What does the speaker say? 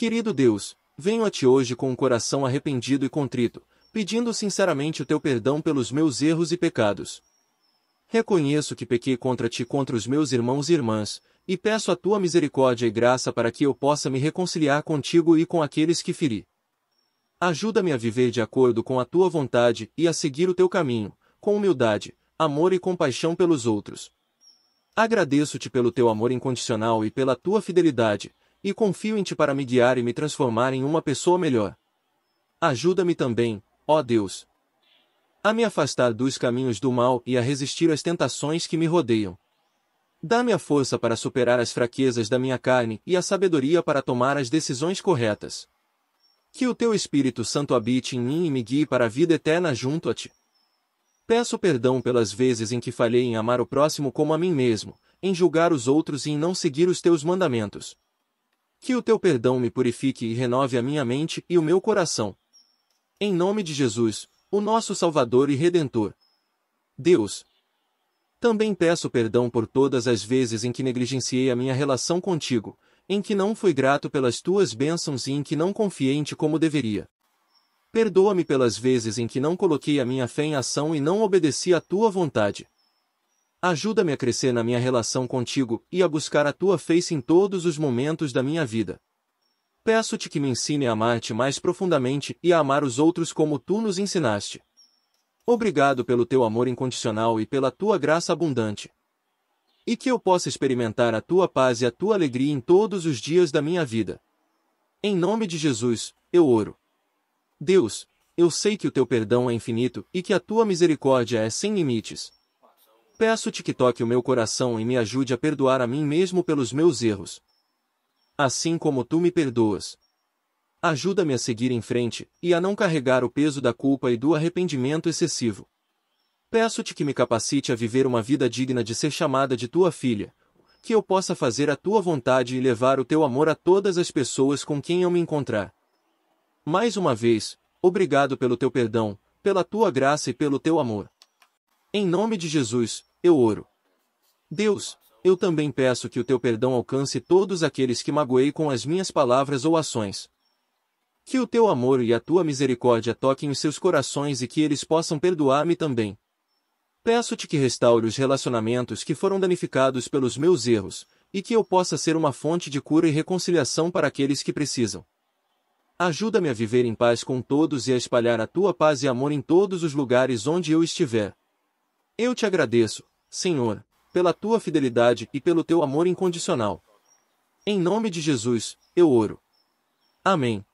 Querido Deus, venho a ti hoje com o um coração arrependido e contrito, pedindo sinceramente o teu perdão pelos meus erros e pecados. Reconheço que pequei contra ti contra os meus irmãos e irmãs, e peço a tua misericórdia e graça para que eu possa me reconciliar contigo e com aqueles que feri. Ajuda-me a viver de acordo com a tua vontade e a seguir o teu caminho, com humildade, amor e compaixão pelos outros. Agradeço-te pelo teu amor incondicional e pela tua fidelidade, e confio em ti para me guiar e me transformar em uma pessoa melhor. Ajuda-me também, ó Deus, a me afastar dos caminhos do mal e a resistir às tentações que me rodeiam. Dá-me a força para superar as fraquezas da minha carne e a sabedoria para tomar as decisões corretas. Que o teu Espírito Santo habite em mim e me guie para a vida eterna junto a ti. Peço perdão pelas vezes em que falhei em amar o próximo como a mim mesmo, em julgar os outros e em não seguir os teus mandamentos. Que o teu perdão me purifique e renove a minha mente e o meu coração. Em nome de Jesus, o nosso Salvador e Redentor. Deus. Também peço perdão por todas as vezes em que negligenciei a minha relação contigo, em que não fui grato pelas tuas bênçãos e em que não confiei em ti como deveria. Perdoa-me pelas vezes em que não coloquei a minha fé em ação e não obedeci à tua vontade. Ajuda-me a crescer na minha relação contigo e a buscar a tua face em todos os momentos da minha vida. Peço-te que me ensine a amar-te mais profundamente e a amar os outros como tu nos ensinaste. Obrigado pelo teu amor incondicional e pela tua graça abundante. E que eu possa experimentar a tua paz e a tua alegria em todos os dias da minha vida. Em nome de Jesus, eu oro. Deus, eu sei que o teu perdão é infinito e que a tua misericórdia é sem limites. Peço-te que toque o meu coração e me ajude a perdoar a mim mesmo pelos meus erros. Assim como tu me perdoas. Ajuda-me a seguir em frente, e a não carregar o peso da culpa e do arrependimento excessivo. Peço-te que me capacite a viver uma vida digna de ser chamada de tua filha, que eu possa fazer a tua vontade e levar o teu amor a todas as pessoas com quem eu me encontrar. Mais uma vez, obrigado pelo teu perdão, pela tua graça e pelo teu amor. Em nome de Jesus, eu oro. Deus, eu também peço que o teu perdão alcance todos aqueles que magoei com as minhas palavras ou ações. Que o teu amor e a tua misericórdia toquem os seus corações e que eles possam perdoar-me também. Peço-te que restaure os relacionamentos que foram danificados pelos meus erros, e que eu possa ser uma fonte de cura e reconciliação para aqueles que precisam. Ajuda-me a viver em paz com todos e a espalhar a tua paz e amor em todos os lugares onde eu estiver. Eu te agradeço, Senhor, pela tua fidelidade e pelo teu amor incondicional. Em nome de Jesus, eu oro. Amém.